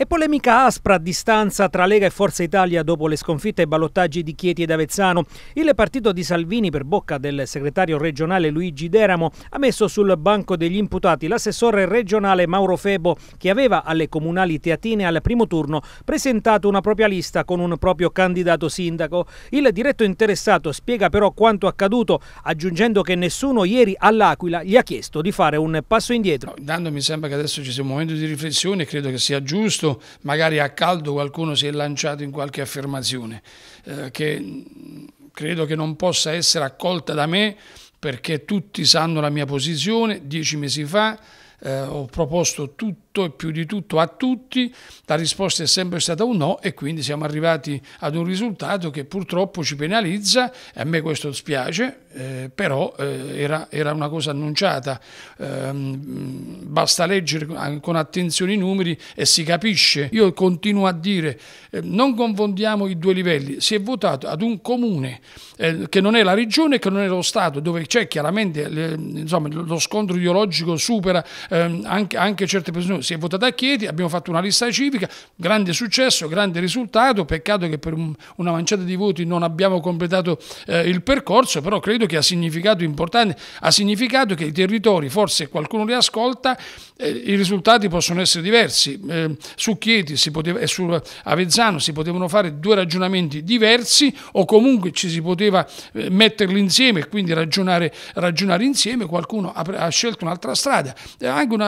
E polemica aspra a distanza tra Lega e Forza Italia dopo le sconfitte ai ballottaggi di Chieti ed Avezzano. Il partito di Salvini, per bocca del segretario regionale Luigi Deramo, ha messo sul banco degli imputati l'assessore regionale Mauro Febo, che aveva alle comunali teatine al primo turno presentato una propria lista con un proprio candidato sindaco. Il diretto interessato spiega però quanto accaduto, aggiungendo che nessuno ieri all'Aquila gli ha chiesto di fare un passo indietro. No, intanto mi sembra che adesso ci sia un momento di riflessione e credo che sia giusto magari a caldo qualcuno si è lanciato in qualche affermazione eh, che mm, credo che non possa essere accolta da me perché tutti sanno la mia posizione, dieci mesi fa eh, ho proposto tutti tutto e più di tutto a tutti, la risposta è sempre stata un no e quindi siamo arrivati ad un risultato che purtroppo ci penalizza e a me questo spiace, eh, però eh, era, era, una cosa annunciata, eh, basta leggere eh, con attenzione i numeri e si capisce. Io continuo a dire eh, non confondiamo i due livelli, si è votato ad un comune eh, che non è la regione e che non è lo Stato, dove c'è chiaramente le, insomma, lo scontro ideologico supera ehm, anche, anche certe persone, si è votata a Chieti, abbiamo fatto una lista civica, grande successo, grande risultato, peccato che per una manciata di voti non abbiamo completato eh, il percorso, però credo che ha significato importante, ha significato che i territori, forse qualcuno li ascolta, eh, i risultati possono essere diversi. Eh, su Chieti poteva, e su Avezzano si potevano fare due ragionamenti diversi o comunque ci si poteva eh, metterli insieme e quindi ragionare, ragionare insieme, qualcuno ha, ha scelto un'altra strada, anche, una,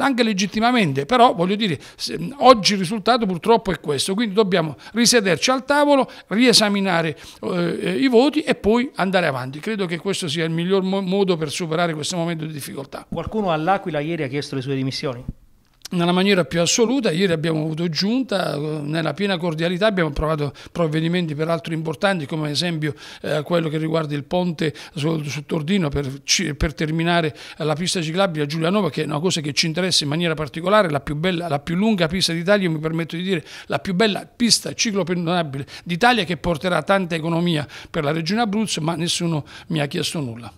anche legittimamente lontanamente, però voglio dire, oggi il risultato purtroppo è questo, quindi dobbiamo risederci al tavolo, riesaminare eh, i voti e poi andare avanti. Credo che questo sia il miglior mo modo per superare questo momento di difficoltà. Qualcuno all'Aquila ieri ha chiesto le sue dimissioni? nella maniera più assoluta. Ieri abbiamo avuto giunta, eh, nella piena cordialità abbiamo approvato provvedimenti peraltro importanti come ad esempio eh, quello che riguarda il ponte su, su Tordino per, per, terminare la pista ciclabile a Giulianova che è una cosa che ci interessa in maniera particolare, la più, bella, la più lunga pista d'Italia, mi permetto di dire la più bella pista ciclopendonabile d'Italia che porterà tanta economia per la regione Abruzzo ma nessuno mi ha chiesto nulla.